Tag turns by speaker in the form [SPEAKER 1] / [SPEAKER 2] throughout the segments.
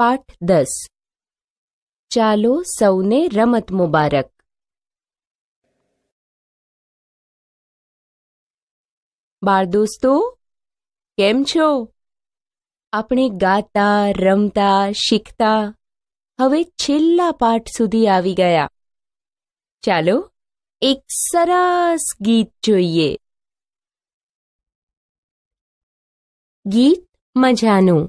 [SPEAKER 1] પાઠ દસ ચાલો સૌને રમત મુબારક બાળ દોસ્તો કેમ છો આપણે ગાતા રમતા શીખતા હવે છેલ્લા પાઠ સુધી આવી ગયા ચાલો એક સરસ ગીત જોઈએ ગીત મજાનું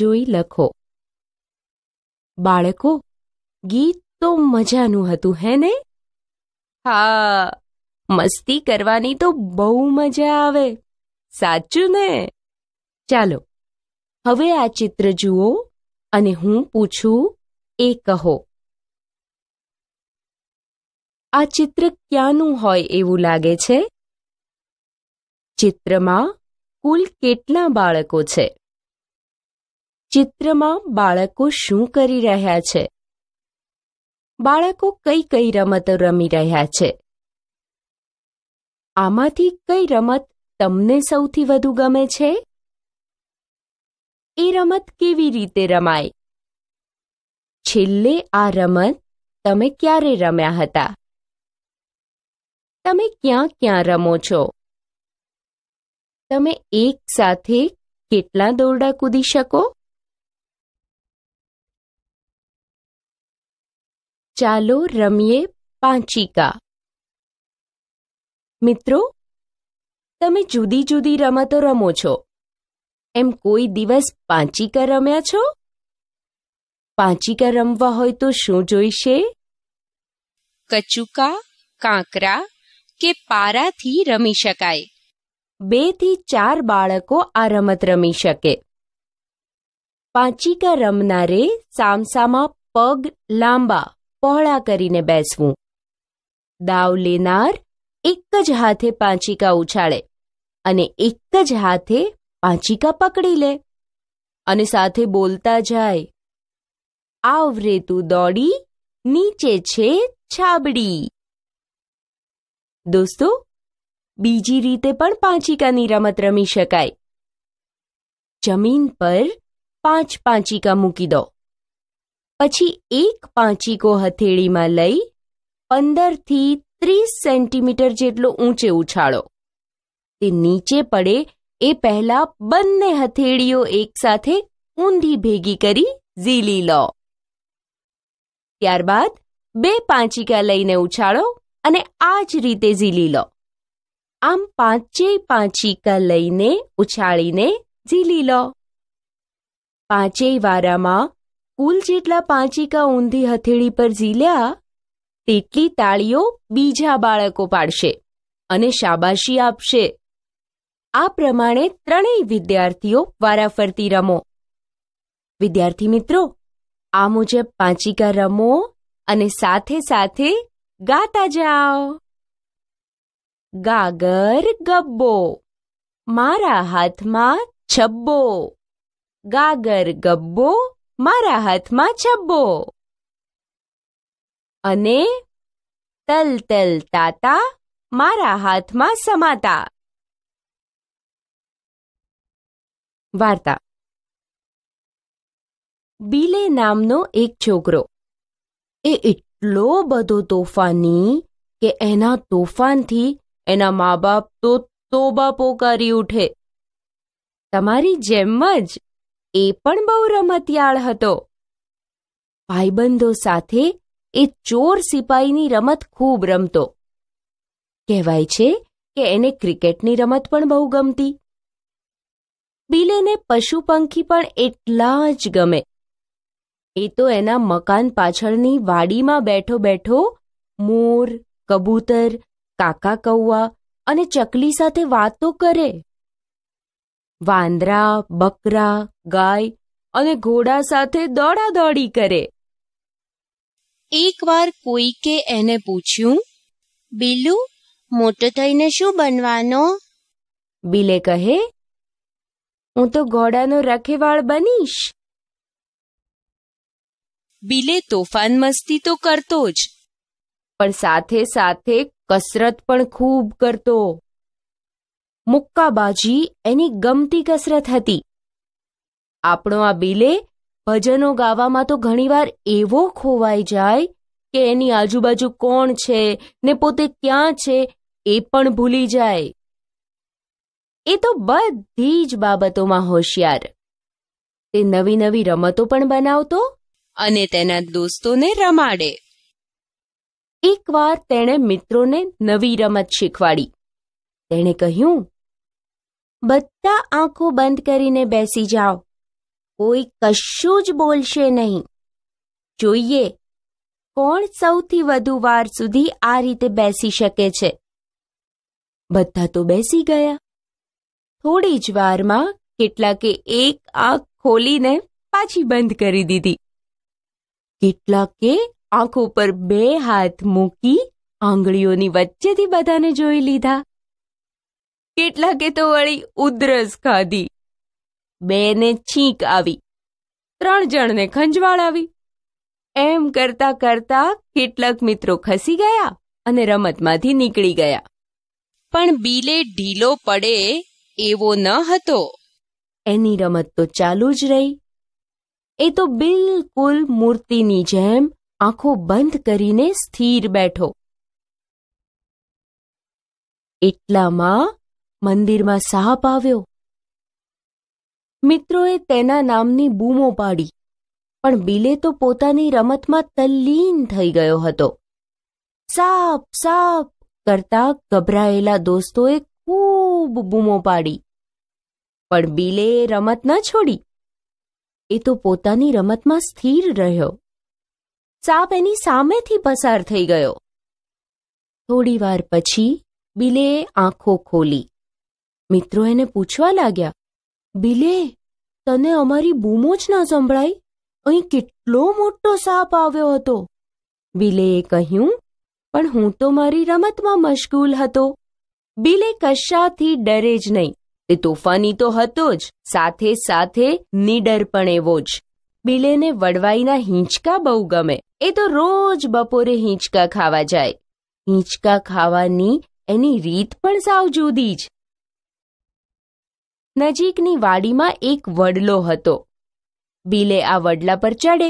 [SPEAKER 1] જોઈ લખો બાળકો ગીત તો મજાનું હતું હે ને હા મસ્તી કરવાની તો બહુ મજા આવે સાચું ને ચાલો હવે આ ચિત્ર જુઓ અને હું પૂછું એ કહો આ ચિત્ર ક્યાંનું હોય એવું લાગે છે ચિત્રમાં કુલ કેટલા બાળકો છે ચિત્રમાં બાળકો શું કરી રહ્યા છે બાળકો કઈ કઈ રમતો રમી રહ્યા છે આમાંથી કઈ રમત તમને સૌથી વધુ ગમે છે એ રમત કેવી રીતે રમાય છેલ્લે આ રમત તમે ક્યારે રમ્યા હતા તમે ક્યાં ક્યાં રમો છો તમે એક સાથે કેટલા દોરડા કૂદી શકો ચાલો રમીએ પાંચિકા મિત્રો તમે જુદી જુદી રમતો રમો છો એમ કોઈ દિવસ પાંચિકા રમ્યા છો પાંચિકા રમવા હોય તો શું જોઈશે કચુકા કાંકરા કે પારાથી રમી શકાય બે થી ચાર બાળકો આ રમત રમી શકે પાંચિકા રમનારે સામસામા પગ લાંબા પહોળા કરીને બેસવું દાવ લેનાર એક જ હાથે પાંચિકા ઉછાળે અને એક જ હાથે પાંચિકા પકડી લે અને સાથે બોલતા જાય આવરે તું દોડી નીચે છે છાબડી દોસ્તો બીજી રીતે પણ પાંચિકાની રમત રમી શકાય જમીન પર પાંચ પાંચિકા મૂકી દો પછી એક પાંચીકો હથેળીમાં લઈ પંદરથી ત્રીસ સેન્ટીમીટર જેટલો ઊંચે ઉછાળો તે નીચે પડે એ પહેલા બંને હથેળીઓ એકસાથે ઊંધી ભેગી કરી ઝીલી લો ત્યારબાદ બે પાંચીકા લઈને ઉછાળો અને આ જ રીતે ઝીલી લો આમ પાંચેય પાંચીકા લઈને ઉછાળીને ઝીલી લો પાંચેય વારામાં કુલ જેટલા પાંચિકા ઊંધી હથેળી પર ઝીલ્યા તેટલી તાળીઓ બીજા બાળકો પાડશે અને શાબાશી આપશે આ પ્રમાણે ત્રણેય વિદ્યાર્થીઓ વારાફરતી રમો વિદ્યાર્થી મિત્રો આ મુજબ પાંચિકા રમો અને સાથે સાથે ગાતા જાઓ ગાગર ગબ્બો મારા હાથમાં છબ્બો ગાગર ગબ્બો મારા હાથમાં છબ્બો અને તલ તલ તાતા મારા હાથમાં સમાતા વાર્તા બિલે નામનો એક છોકરો એ એટલો બધો તોફાની કે એના તોફાનથી એના મા બાપ તો તોબા કરી ઉઠે તમારી જેમ જ એ પણ બહુ રમતિયાળ હતો ભાઈબંધો સાથે એ ચોર સિપાહીની રમત ખૂબ રમતો કહેવાય છે કે એને ક્રિકેટની રમત પણ બહુ ગમતી બિલેને પશુ પંખી પણ એટલા જ ગમે એ તો એના મકાન પાછળની વાડીમાં બેઠો બેઠો મોર કબૂતર કાકા કૌવા અને ચકલી સાથે વાતો કરે वांदरा बकरा गाय અને ઘોડા સાથે દોડા દોડી કરે એકવાર કોઈકે એને પૂછ્યું બિલુ મોટો થઈને શું બનવાનો બિલે કહે હું તો ઘોડાનો રખેવાળ બનીશ બિલે તોફાન મસ્તી તો करतो જ પણ સાથે સાથે કસરત પણ ખૂબ करतो મુક્કાબાજી એની ગમતી કસરત હતી આપણો આ બિલે ભજનો ગાવામાં તો ઘણીવાર એવો ખોવાઈ જાય કે એની આજુબાજુ કોણ છે ને પોતે ક્યાં છે એ પણ ભૂલી જાય એ તો બધી જ બાબતોમાં હોશિયાર તે નવી નવી રમતો પણ બનાવતો અને તેના દોસ્તોને રમાડે એકવાર તેણે મિત્રોને નવી રમત શીખવાડી તેણે કહ્યું બધા આંખો બંધ કરીને બેસી જાઓ કોઈ કશું જ બોલશે નહીં જોઈએ કોણ સૌથી વધુ વાર સુધી આ રીતે બેસી શકે છે બધા તો બેસી ગયા થોડી જ વારમાં કેટલાકે એક આંખ ખોલીને પાછી બંધ કરી દીધી કેટલાકે આંખો પર બે હાથ મૂકી આંગળીઓની વચ્ચેથી બધાને જોઈ લીધા કેટલાકે તો વળી ઉધરસ ખાધી બેને છીંક આવી ત્રણ જણને ખંજવાળ આવી એમ કરતા કરતા કેટલાક મિત્રો ખસી ગયા અને રમતમાંથી નીકળી ગયા પણ બિલે ઢીલો પડે એવો ન હતો એની રમત તો ચાલુ જ રહી એ તો બિલકુલ મૂર્તિની જેમ આંખો બંધ કરીને સ્થિર બેઠો એટલામાં મંદિરમાં સાપ આવ્યો મિત્રોએ તેના નામની બૂમો પાડી પણ બિલે તો પોતાની રમતમાં તલ્લીન થઈ ગયો હતો સાપ સાપ કરતા ગભરાયેલા દોસ્તોએ ખૂબ બૂમો પાડી પણ બિલે રમત ન છોડી એ તો પોતાની રમતમાં સ્થિર રહ્યો સાપ એની સામેથી પસાર થઈ ગયો થોડી વાર પછી બિલે આંખો ખોલી મિત્રો એને પૂછવા લાગ્યા બિલે તને અમારી બૂમો જ ના સંભળાઈ અહીં કેટલો મોટો સાપ આવ્યો હતો બિલેએ કહ્યું પણ હું તો મારી રમતમાં મશગુલ હતો બિલે કશાથી ડરે જ નહીં તે તોફાની તો હતો જ સાથે સાથે નીડર પણ એવો જ બિલેને વડવાઈના હિંચકા બહુ ગમે એ તો રોજ બપોરે હિંચકા ખાવા જાય હિંચકા ખાવાની એની રીત પણ સાવ જુદી જ નજીકની વાડીમાં એક વડલો હતો બિલે આ વડલા પર ચડે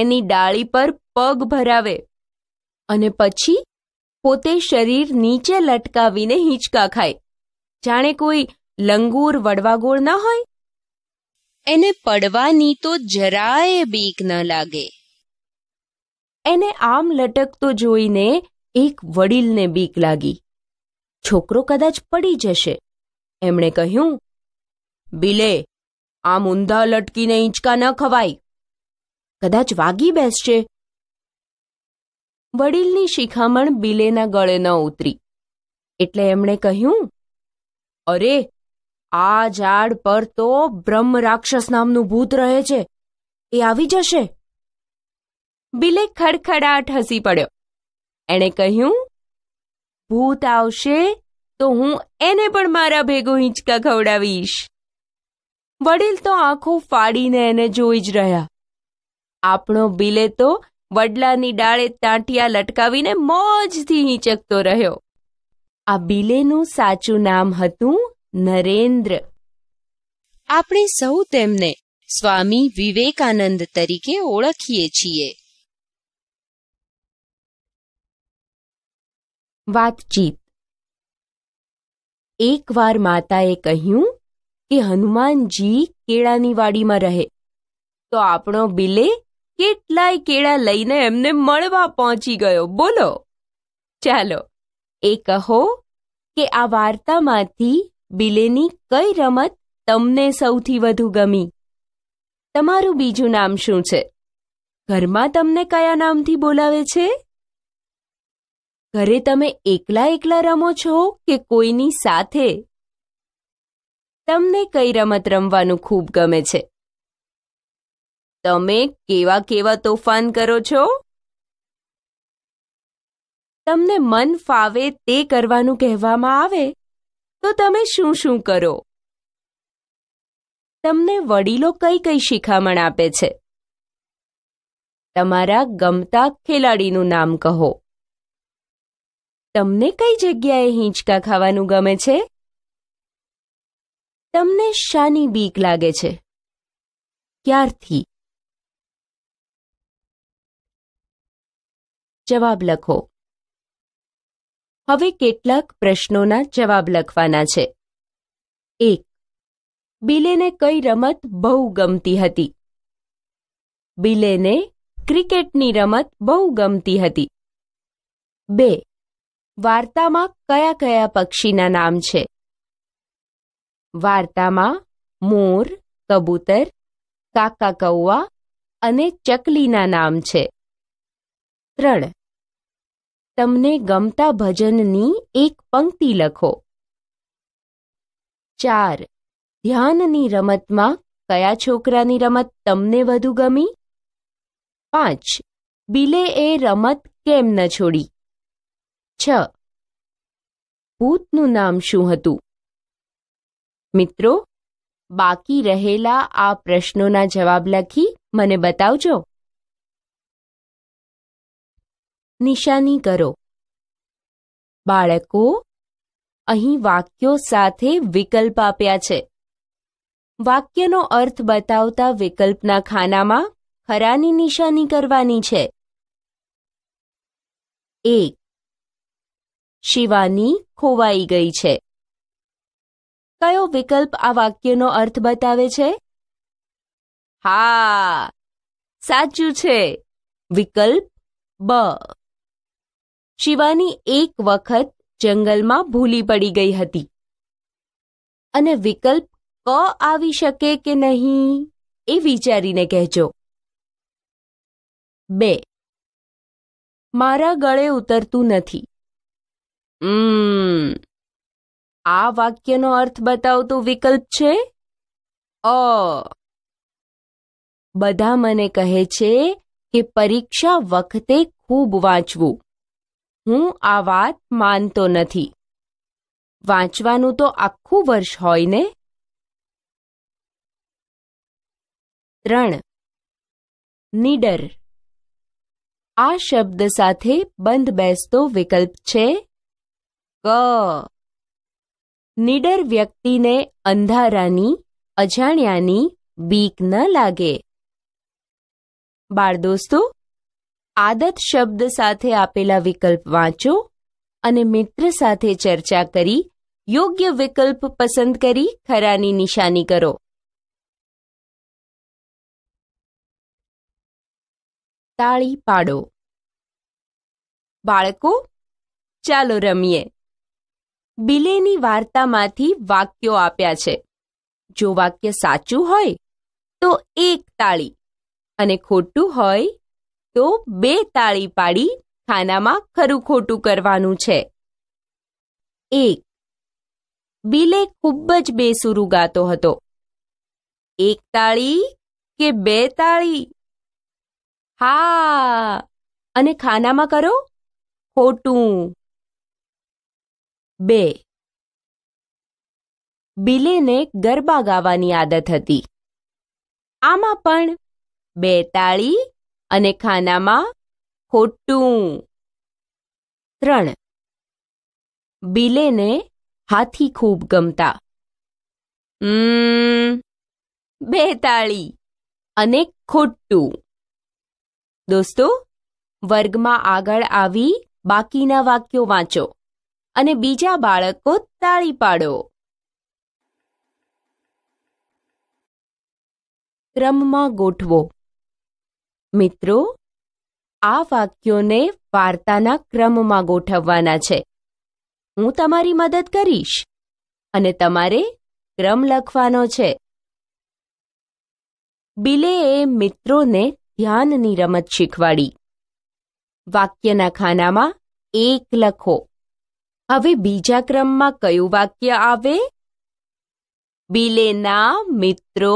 [SPEAKER 1] એની ડાળી પર પગ ભરાવે અને પછી પોતે શરીર નીચે લટકાવીને હિંચકા ખાય જાણે કોઈ લંગૂર વડવાગોળ ના હોય એને પડવાની તો જરાય બીક ન લાગે એને આમ લટકતો જોઈને એક વડીલને બીક લાગી છોકરો કદાચ પડી જશે એમણે કહ્યું બિલે આ ઊંધા લટકીને ઈંચકા ન ખવાય કદાચ વાગી બેસશે વડીલની શિખામણ બિલેના ગળે ન ઉતરી એટલે એમણે કહ્યું અરે આ ઝાડ પર તો બ્રહ્મ રાક્ષસ નામનું ભૂત રહે છે એ આવી જશે બિલે ખડખડાટ હસી પડ્યો એણે કહ્યું ભૂત આવશે તો હું એને પણ મારા ભેગો હિંચકા ખવડાવીશ વડીલ તો આંખો ફાડીને એને જોઈ જ રહ્યા આપણો બિલે તો વડલાની ડાળે તાંટિયા લટકાવીને મોજથી હિંચકતો રહ્યો આ બિલેનું સાચું નામ હતું નરેન્દ્ર આપણે સૌ તેમને સ્વામી વિવેકાનંદ તરીકે ઓળખીએ છીએ વાતચીત એકવાર માતાએ કહ્યું કે હનુમાનજી કેળાની વાડીમાં રહે તો આપણો બિલે કેટલાય કેળા લઈને એમને મળવા પહોંચી ગયો બોલો ચાલો એ કહો કે આ વાર્તામાંથી બિલેની કઈ રમત તમને સૌથી વધુ ગમી તમારું બીજું નામ શું છે ઘરમાં તમને કયા નામથી બોલાવે છે ઘરે તમે એકલા એકલા રમો છો કે કોઈની સાથે તમને કઈ રમત રમવાનું ખૂબ ગમે છે તમે કેવા કેવા તોફાન કરો છો તમને મન ફાવે તે કરવાનું કહેવામાં આવે તો તમે શું શું કરો તમને વડીલો કઈ કઈ શિખામણ આપે છે તમારા ગમતા ખેલાડીનું નામ કહો તમને કઈ જગ્યાએ હિંચકા ખાવાનું ગમે છે તમને શાની બીક લાગે છે ક્યારથી જવાબ લખો હવે કેટલાક પ્રશ્નોના જવાબ લખવાના છે એક બિલેને કઈ રમત બહુ ગમતી હતી બિલેને ક્રિકેટની રમત બહુ ગમતી હતી બે વાર્તામાં કયા કયા પક્ષીના નામ છે વાર્તામાં મોર કબૂતર કાકા કૌવા અને ચકલીના નામ છે ત્રણ તમને ગમતા ભજનની એક પંક્તિ લખો ચાર ધ્યાનની રમતમાં કયા છોકરાની રમત તમને વધુ ગમી પાંચ બિલે એ રમત કેમ ન છોડી છ ભૂતનું નામ શું હતું મિત્રો બાકી રહેલા આ પ્રશ્નોના જવાબ લખી મને બતાવજો નિશાની કરો બાળકો અહીં વાક્યો સાથે વિકલ્પ આપ્યા છે વાક્યનો અર્થ બતાવતા વિકલ્પના ખાનામાં ખરાની નિશાની કરવાની છે એક શિવાની ખોવાઈ ગઈ છે કયો વિકલ્પ આ વાક્યનો અર્થ બતાવે છે હા સાચું છે વિકલ્પ બ શિવાની એક વખત જંગલમાં ભૂલી પડી ગઈ હતી અને વિકલ્પ ક આવી શકે કે નહીં એ વિચારીને કહેજો બે મારા ગળે ઉતરતું નથી આ વાક્યનો અર્થ બતાવતો વિકલ્પ છે અ બધા મને કહે છે કે પરીક્ષા વખતે ખૂબ વાંચવું હું આ વાત માનતો નથી વાંચવાનું તો આખું વર્ષ હોય ને ત્રણ નીડર આ શબ્દ સાથે બંધ બેસતો વિકલ્પ છે ક નિડર વ્યક્તિને અંધારાની અજાણ્યાની બીક ન લાગે બાળ દોસ્તો આદત શબ્દ સાથે આપેલા વિકલ્પ વાંચો અને મિત્ર સાથે ચર્ચા કરી યોગ્ય વિકલ્પ પસંદ કરી ખરાની નિશાની કરો તાળી પાડો બાળકો ચાલો રમીએ બિલેની વાર્તામાંથી વાક્યો આપ્યા છે જો વાક્ય સાચું હોય તો એક તાળી અને ખોટું હોય તો બે તાળી પાડી ખાનામાં ખરું ખોટું કરવાનું છે એક બિલે ખૂબ જ બેસુરું ગાતો હતો એક તાળી કે બે તાળી હા અને ખાનામાં કરો ખોટું બે બિલેને ગરબા ગાવાની આદત હતી આમાં પણ બે તાળી અને ખાનામાં ખોટું ત્રણ બિલેને હાથી ખૂબ ગમતા બે તાળી અને ખોટું દોસ્તો વર્ગમાં આગળ આવી બાકીના વાક્યો વાંચો અને બીજા બાળકો તાળી પાડો ક્રમમાં ગોઠવો મિત્રો આ વાક્યોને વાર્તાના ક્રમમાં ગોઠવવાના છે હું તમારી મદદ કરીશ અને તમારે ક્રમ લખવાનો છે બિલેએ મિત્રોને ધ્યાનની રમત શીખવાડી વાક્યના ખાનામાં એક લખો હવે બીજા ક્રમમાં કયું વાક્ય આવે બિલેના મિત્રો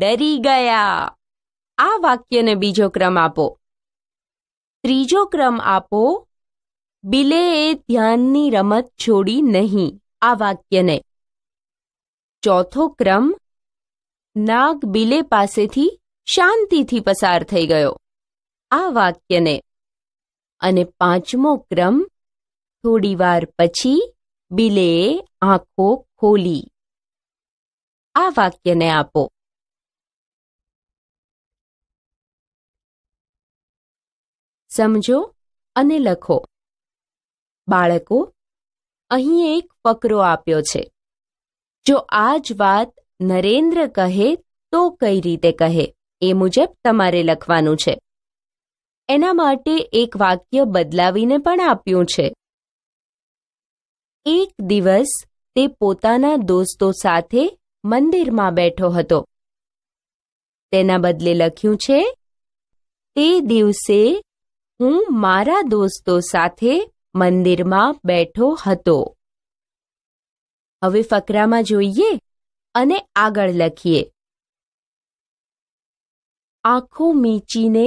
[SPEAKER 1] ડરી ગયા આ વાક્યને બીજો ક્રમ આપો ત્રીજો ક્રમ આપો બિલે ધ્યાનની રમત છોડી નહીં આ વાક્યને ચોથો ક્રમ નાગ બિલે પાસેથી શાંતિથી પસાર થઈ ગયો આ વાક્યને અને પાંચમો ક્રમ થોડીવાર પછી બિલેએ આંખો ખોલી આ વાક્યને આપો સમજો અને લખો બાળકો અહીં એક ફકરો આપ્યો છે જો આ જ વાત નરેન્દ્ર કહે તો કઈ રીતે કહે એ મુજબ તમારે લખવાનું છે એના માટે એક વાક્ય બદલાવીને પણ આપ્યું છે એક દિવસ તે પોતાના દોસ્તો સાથે મંદિરમાં બેઠો હતો તેના બદલે લખ્યું છે તે દિવસે હું મારા દોસ્તો સાથે મંદિરમાં બેઠો હતો હવે ફકરામાં જોઈએ અને આગળ લખીએ આંખો મીચીને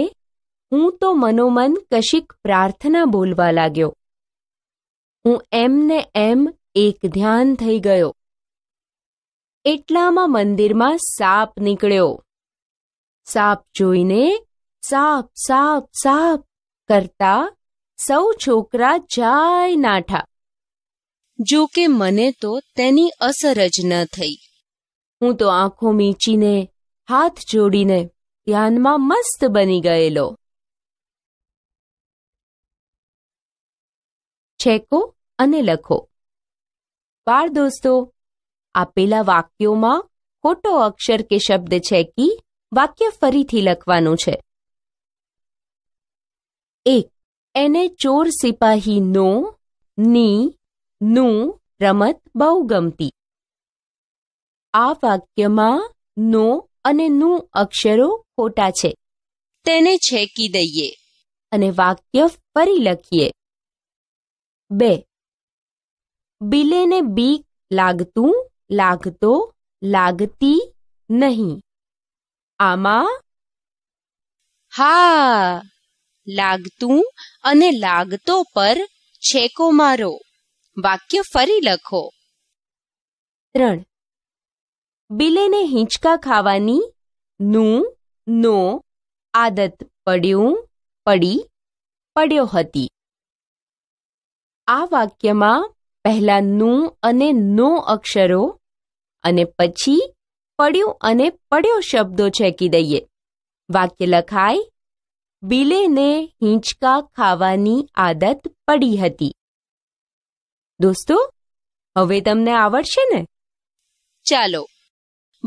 [SPEAKER 1] હું તો મનોમન કશીક પ્રાર્થના બોલવા લાગ્યો હું એમને એમ એક ધ્યાન થઈ ગયો એટલામાં મંદિરમાં સાપ નીકળ્યો સાપ જોઈને સાપ સાપ સાપ કરતા સૌ છોકરા જાય નાઠા જો કે મને તો તેની અસર જ ન થઈ હું તો આંખો મીચીને હાથ જોડીને ધ્યાનમાં મસ્ત બની ગયેલો છેકો અને લખો બાળ દોસ્તો આપેલા વાક્યોમાં ખોટો અક્ષર કે શબ્દ છેકી વાક્ય ફરીથી લખવાનું છે એક એને ચોર સિપાહી નો ની નું રમત બહુ ગમતી આ વાક્યમાં નો અને નું અક્ષરો ખોટા છે તેને છેકી દઈએ અને વાક્ય ફરી લખીએ બે બિલેને બીક લાગતું લાગતો લાગતી નહીં આમાં હા લાગતું અને લાગતો પર છેકો મારો વાક્ય ફરી લખો ત્રણ બિલેને હિંચકા ખાવાની નું નો આદત પડ્યું પડી પડ્યો હતી આ વાક્યમાં પહેલા નું અને નો અક્ષરો અને પછી પડ્યું અને પડ્યો શબ્દો છેકી દઈએ વાક્ય લખાય બિલેને હિંચકા ખાવાની આદત પડી હતી દોસ્તો હવે તમને આવડશે ને ચાલો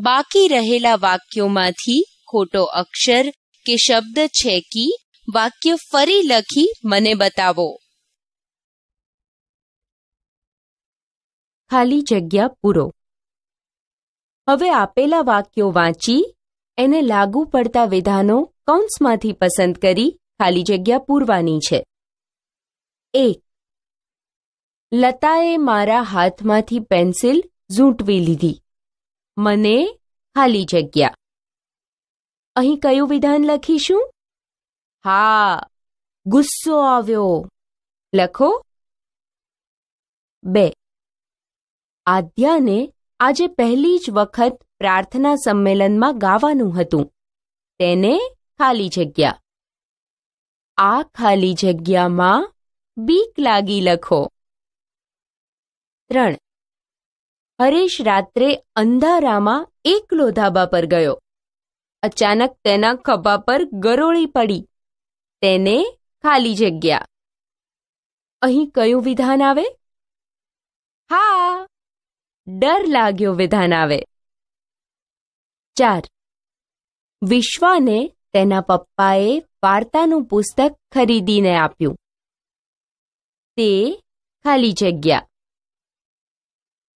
[SPEAKER 1] બાકી રહેલા વાક્યોમાંથી ખોટો અક્ષર કે શબ્દ છેકી વાક્ય ફરી લખી મને બતાવો ખાલી જગ્યા પૂરો હવે આપેલા વાક્યો વાંચી એને લાગુ પડતા વિધાનો કૌંસમાંથી પસંદ કરી ખાલી જગ્યા પૂરવાની છે એક લતાએ મારા હાથમાંથી પેન્સિલ ઝૂંટવી લીધી મને ખાલી જગ્યા અહીં કયું વિધાન લખીશું હા ગુસ્સો આવ્યો લખો બે આદ્યાને આજે પહેલી જ વખત પ્રાર્થના સંમેલનમાં ગાવાનું હતું તેને ખાલી જગ્યા આ ખાલી જગ્યામાં બીક લાગી લખો ત્રણ હરેશ રાત્રે અંધારામાં એકલો ધાબા પર ગયો અચાનક તેના ખભા પર ગરોળી પડી તેને ખાલી જગ્યા અહીં કયું વિધાન આવે હા ડર લાગ્યો વિધાન આવે ચાર વિશ્વાને તેના પપ્પાએ વાર્તાનું પુસ્તક ખરીદીને આપ્યું તે ખાલી જગ્યા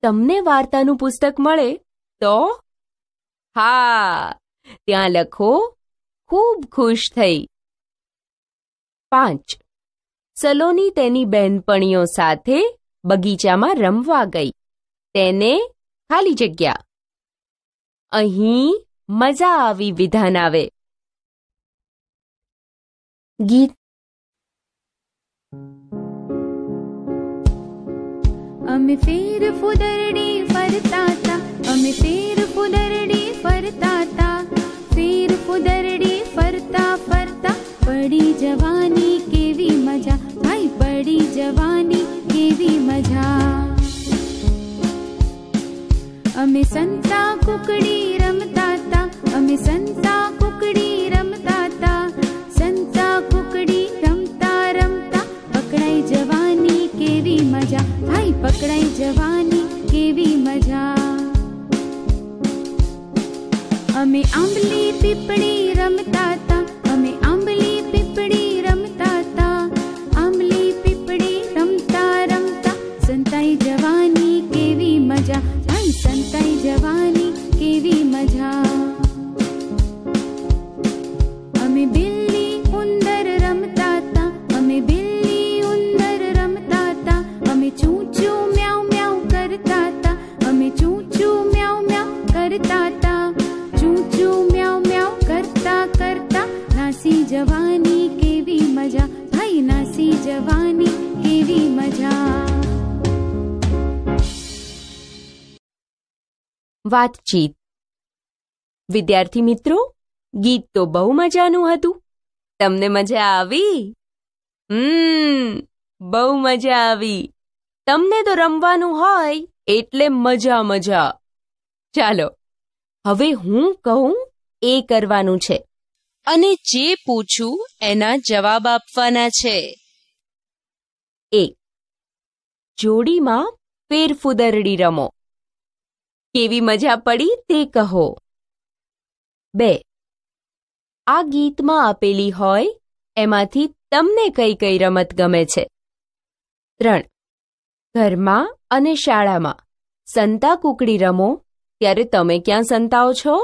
[SPEAKER 1] તમને વાર્તાનું પુસ્તક મળે તો હા ત્યાં લખો ખૂબ ખુશ થઈ પાંચ સલોની તેની બહેનપણીઓ સાથે બગીચામાં રમવા ગઈ તેને ખાલી જગ્યા અહીં મજા આવી વિધાન આવે ગીત
[SPEAKER 2] અમે ફેર ફુદરડી ફરતા અમે ફેર ફુદરડી ફરતા ફેર ફુદરડી ફરતા ફરતા પડી જવાની કેવી મજા ભાઈ પડી જવાની કેવી મજા અમે આંબલી પીપળી रमता
[SPEAKER 1] વાતચીત વિદ્યાર્થી મિત્રો ગીત તો બહુ મજાનું હતું તમને મજા આવી હમ બહુ મજા આવી તમને તો રમવાનું હોય એટલે મજા મજા ચાલો હવે હું કહું એ કરવાનું છે અને જે પૂછું એના જવાબ આપવાના છે એ જોડીમાં ફેરફુદરડી રમો કેવી મજા પડી તે કહો બે આ ગીતમાં આપેલી હોય એમાંથી તમને કઈ કઈ રમત ગમે છે ત્રણ ઘરમાં અને શાળામાં સંતા કુકડી રમો ત્યારે તમે ક્યાં સંતાઓ છો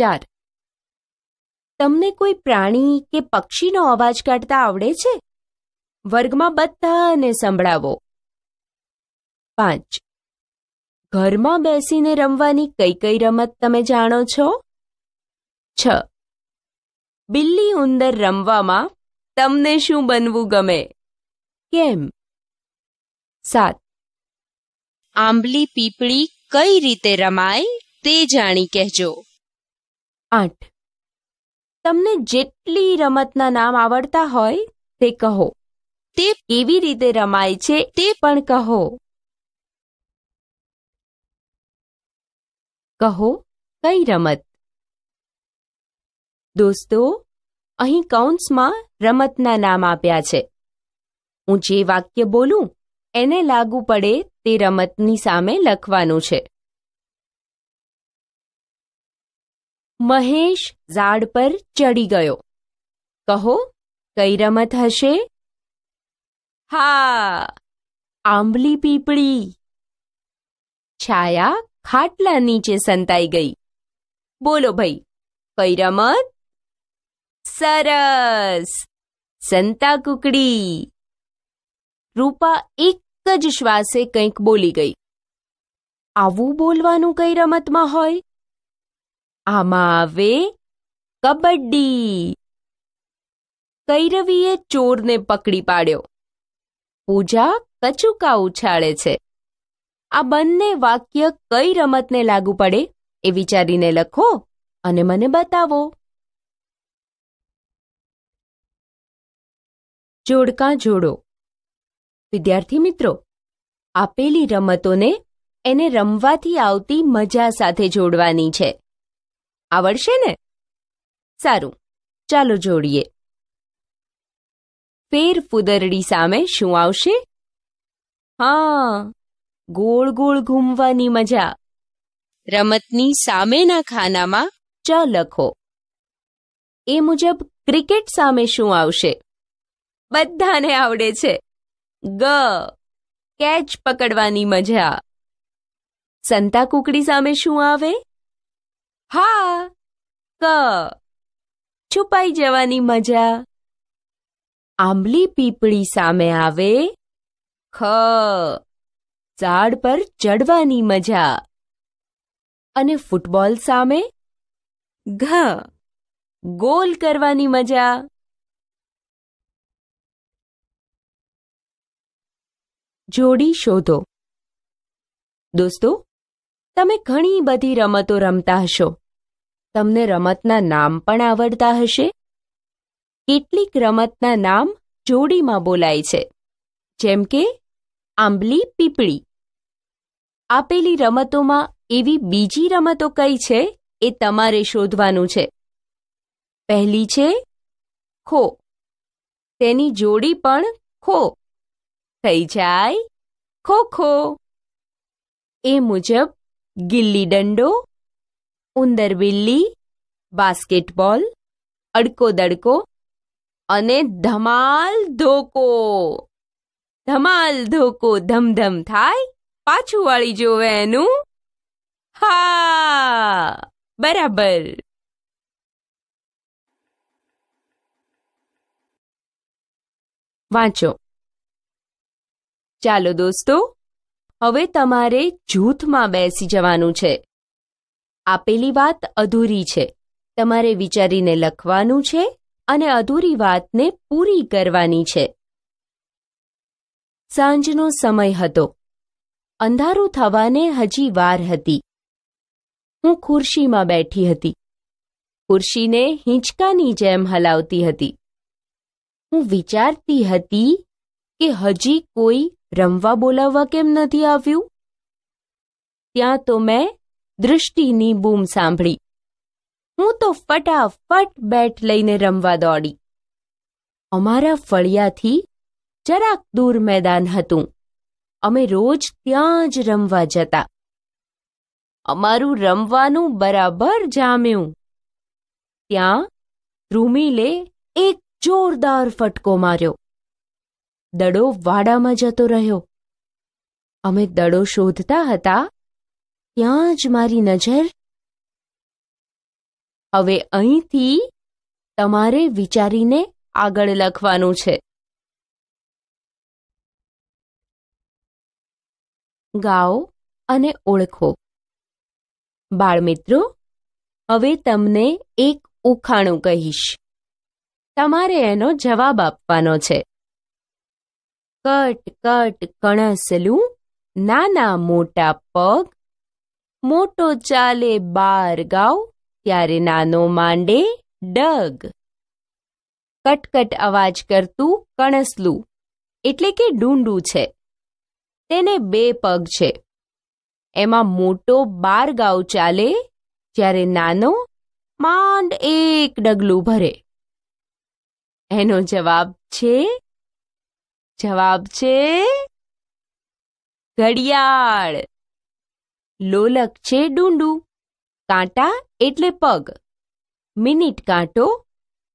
[SPEAKER 1] ચાર તમને કોઈ પ્રાણી કે પક્ષીનો અવાજ કાઢતા આવડે છે વર્ગમાં બધાને સંભળાવો પાંચ ઘરમાં બેસીને રમવાની કઈ કઈ રમત તમે જાણો છો છ બિલ્લી ઉંદર રમવામાં તમને શું બનવું ગમે કેમ સાત આંબલી પીપળી કઈ રીતે રમાય તે જાણી કહેજો આઠ તમને જેટલી રમતના નામ આવડતા હોય તે કહો તે કેવી રીતે રમાય છે તે પણ કહો કહો કઈ રમત દોસ્તો અહીં કૌંસમાં રમતના નામ આપ્યા છે હું જે વાક્ય બોલું એને લાગુ પડે તે રમતની સામે લખવાનું છે મહેશ ઝાડ પર ચડી ગયો કહો કઈ રમત હશે હા આંબલી પીપળી છાયા ખાટલા નીચે સંતાઈ ગઈ બોલો ભાઈ કઈ રમત સરસ સંતા કુકડી રૂપા એક જ શ્વાસે કંઈક બોલી ગઈ આવું બોલવાનું કઈ રમતમાં હોય આમાં આવે કબડ્ડી કૈરવીએ ચોરને પકડી પાડ્યો પૂજા કચુકા ઉછાળે છે આ બંને વાક્ય કઈ રમતને લાગુ પડે એ વિચારીને લખો અને મને બતાવો જોડકા જોડો વિદ્યાર્થી મિત્રો આપેલી રમતોને એને રમવાથી આવતી મજા સાથે જોડવાની છે આવડશે ને સારું ચાલો જોડીએ ફેર ફુદરડી સામે શું આવશે હા ગોળ ગોળ ઘૂમવાની મજા રમતની સામેના ખાનામાં ચ લખો એ મુજબ ક્રિકેટ સામે શું આવશે બધાને આવડે છે ગ કેચ પકડવાની મજા સંતા કુકડી સામે શું આવે હા ક છુપાઈ જવાની મજા આંબલી પીપળી સામે આવે ખ ઝાડ પર ચડવાની મજા અને ફૂટબોલ સામે ઘ ગોલ કરવાની મજા જોડી શોધો દોસ્તો તમે ઘણી બધી રમતો રમતા હશો તમને રમતના નામ પણ આવડતા હશે કેટલીક રમતના નામ જોડીમાં બોલાય છે જેમ કે આંબલી પીપળી આપેલી રમતોમાં એવી બીજી રમતો કઈ છે એ તમારે શોધવાનું છે પહેલી છે ખો તેની જોડી પણ ખો થઈ જાય ખો ખો એ મુજબ ગિલ્લી દંડો ઉંદર બિલ્લી બાસ્કેટબોલ અડકો દડકો અને ધમાલ ધોકો ધમાલ ધોકો ધમધમ થાય પાછું વાળી જોવે એનું હા બરાબર વાંચો ચાલો દોસ્તો હવે તમારે જૂથમાં બેસી જવાનું છે આપેલી વાત અધૂરી છે તમારે વિચારીને લખવાનું છે અને અધૂરી વાતને પૂરી કરવાની છે સાંજનો સમય હતો અંધારું થવાને હજી વાર હતી હું ખુરશીમાં બેઠી હતી ખુરશીને હિંચકાની જેમ હલાવતી હતી હું વિચારતી હતી કે હજી કોઈ રમવા બોલાવવા કેમ નથી આવ્યું ત્યાં તો મેં દૃષ્ટિની બૂમ સાંભળી હું તો ફટાફટ બેટ લઈને રમવા દોડી અમારા ફળિયાથી જરાક દૂર મેદાન હતું અમે રોજ ત્યાં જ રમવા જતા અમારું રમવાનું બરાબર જામ્યું ત્યાં ધ્રુમિલે એક જોરદાર ફટકો માર્યો દડો વાડામાં જતો રહ્યો અમે દડો શોધતા હતા ત્યાં જ મારી નજર હવે અહીંથી તમારે વિચારીને આગળ લખવાનું છે ગાઓ અને ઓળખો બાળમિત્રો હવે તમને એક ઉખાણું કહીશ તમારે એનો જવાબ આપવાનો છે કટ કટ કણસલું નાના મોટા પગ મોટો ચાલે બાર ગાવ ત્યારે નાનો માંડે ડગ કટકટ અવાજ કરતું કણસલું એટલે કે ડુંડું છે તેને બે પગ છે એમાં મોટો બાર ગાઉ ચાલે જ્યારે નાનો માંડ એક ડગલું ભરે એનો જવાબ છે જવાબ છે ઘડિયાળ લોલક છે ડુંડું કાંટા એટલે પગ મિનિટ કાંટો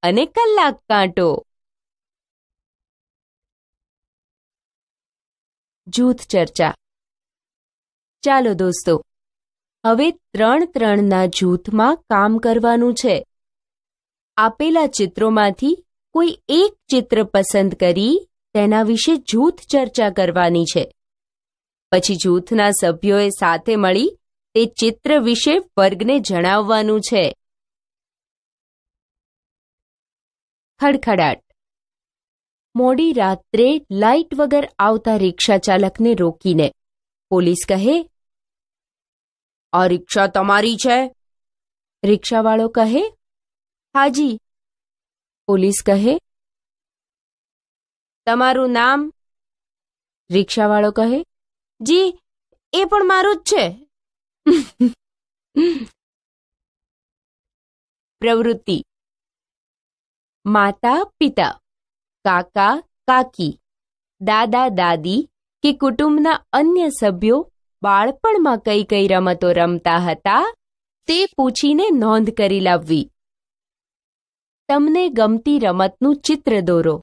[SPEAKER 1] અને કલાક કાંટો જૂથ ચર્ચા ચાલો દોસ્તો હવે ત્રણ ત્રણના જૂથમાં કામ કરવાનું છે આપેલા ચિત્રોમાંથી કોઈ એક ચિત્ર પસંદ કરી તેના વિશે જૂથ ચર્ચા કરવાની છે પછી જૂથના સભ્યોએ સાથે મળી તે ચિત્ર વિશે વર્ગને જણાવવાનું છે ખડખડાટ મોડી રાત્રે લાઇટ વગર આવતા રિક્ષા ચાલકને રોકીને પોલીસ કહે આ રિક્ષા તમારી છે રિક્ષાવાળો કહે હાજી પોલીસ કહે તમારું નામ રિક્ષાવાળો કહે જી એ પણ મારું જ છે પ્રવૃત્તિ માતા પિતા કાકા કાકી દાદા દાદી કે કુટુંબના અન્ય સભ્યો બાળપણમાં કઈ કઈ રમતો રમતા હતા તે પૂછીને નોંધ કરી લાવવી તમને ગમતી રમતનું ચિત્ર દોરો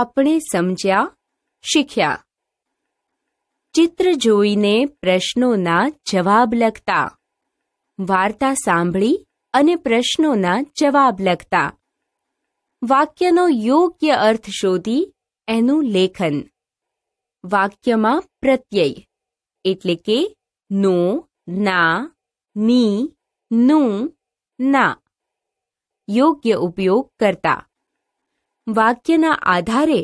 [SPEAKER 1] આપણે સમજ્યા શીખ્યા ચિત્ર જોઈને પ્રશ્નોના જવાબ લખતા વાર્તા સાંભળી અને પ્રશ્નોના જવાબ લખતા વાક્યનો યોગ્ય અર્થ શોધી એનું લેખન વાક્યમાં પ્રત્યય એટલે કે નો ના ની નું ના યોગ્ય ઉપયોગ કરતા વાક્યના આધારે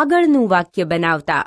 [SPEAKER 1] આગળનું વાક્ય બનાવતા